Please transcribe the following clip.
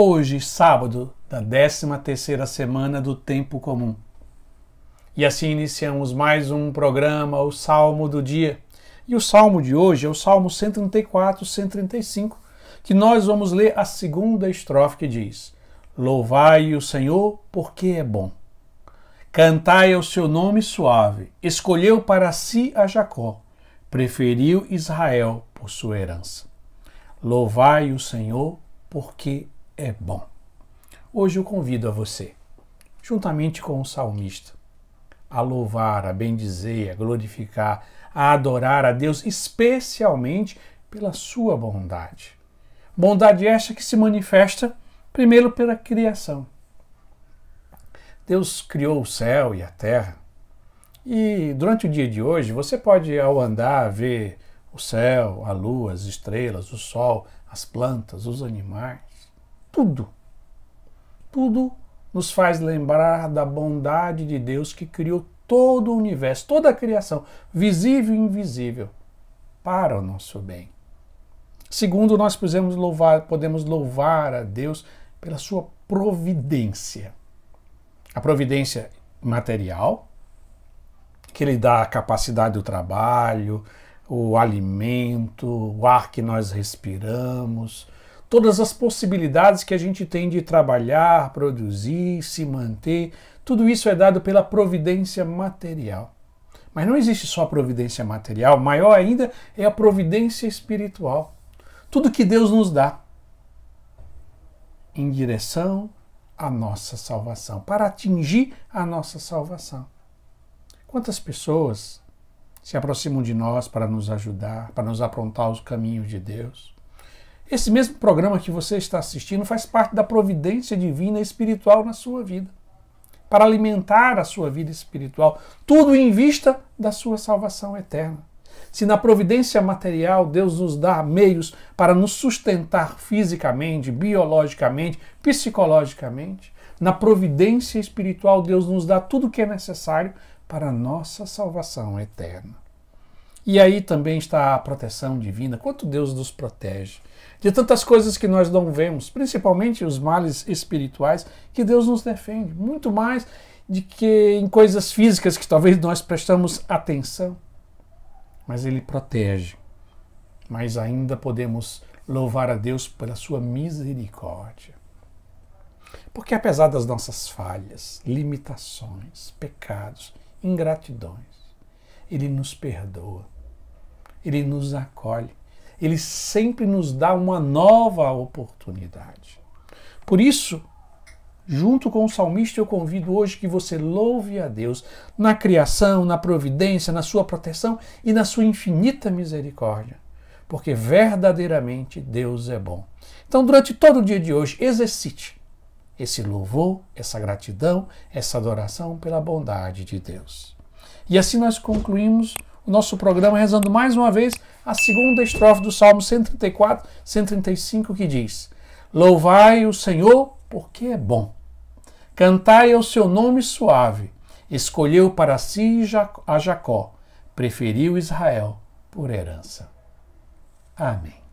hoje, sábado, da 13 terceira semana do tempo comum. E assim iniciamos mais um programa, o Salmo do Dia. E o salmo de hoje é o Salmo 134, 135, que nós vamos ler a segunda estrofe que diz: Louvai o Senhor, porque é bom. Cantai ao seu nome suave, escolheu para si a Jacó, preferiu Israel por sua herança. Louvai o Senhor, porque é bom. Hoje eu convido a você, juntamente com o salmista, a louvar, a bendizer, a glorificar, a adorar a Deus, especialmente pela sua bondade. Bondade esta que se manifesta primeiro pela criação. Deus criou o céu e a terra. E durante o dia de hoje, você pode, ao andar, ver o céu, a lua, as estrelas, o sol, as plantas, os animais. Tudo. Tudo nos faz lembrar da bondade de Deus que criou todo o universo, toda a criação, visível e invisível, para o nosso bem. Segundo, nós podemos louvar, podemos louvar a Deus pela sua providência. A providência material, que ele dá a capacidade do trabalho, o alimento, o ar que nós respiramos, todas as possibilidades que a gente tem de trabalhar, produzir, se manter, tudo isso é dado pela providência material. Mas não existe só a providência material, maior ainda é a providência espiritual. Tudo que Deus nos dá em direção à nossa salvação, para atingir a nossa salvação. Quantas pessoas se aproximam de nós para nos ajudar, para nos aprontar os caminhos de Deus? Esse mesmo programa que você está assistindo faz parte da providência divina espiritual na sua vida, para alimentar a sua vida espiritual, tudo em vista da sua salvação eterna. Se na providência material Deus nos dá meios para nos sustentar fisicamente, biologicamente, psicologicamente, na providência espiritual Deus nos dá tudo o que é necessário para a nossa salvação eterna. E aí também está a proteção divina. Quanto Deus nos protege de tantas coisas que nós não vemos, principalmente os males espirituais, que Deus nos defende, muito mais de que em coisas físicas que talvez nós prestamos atenção. Mas Ele protege. Mas ainda podemos louvar a Deus pela sua misericórdia. Porque apesar das nossas falhas, limitações, pecados, ingratidões, Ele nos perdoa ele nos acolhe. Ele sempre nos dá uma nova oportunidade. Por isso, junto com o salmista, eu convido hoje que você louve a Deus na criação, na providência, na sua proteção e na sua infinita misericórdia, porque verdadeiramente Deus é bom. Então, durante todo o dia de hoje, exercite esse louvor, essa gratidão, essa adoração pela bondade de Deus. E assim nós concluímos o nosso programa rezando mais uma vez a segunda estrofe do Salmo 134, 135, que diz: Louvai o Senhor, porque é bom. Cantai ao seu nome suave. Escolheu para si a Jacó, preferiu Israel por herança. Amém.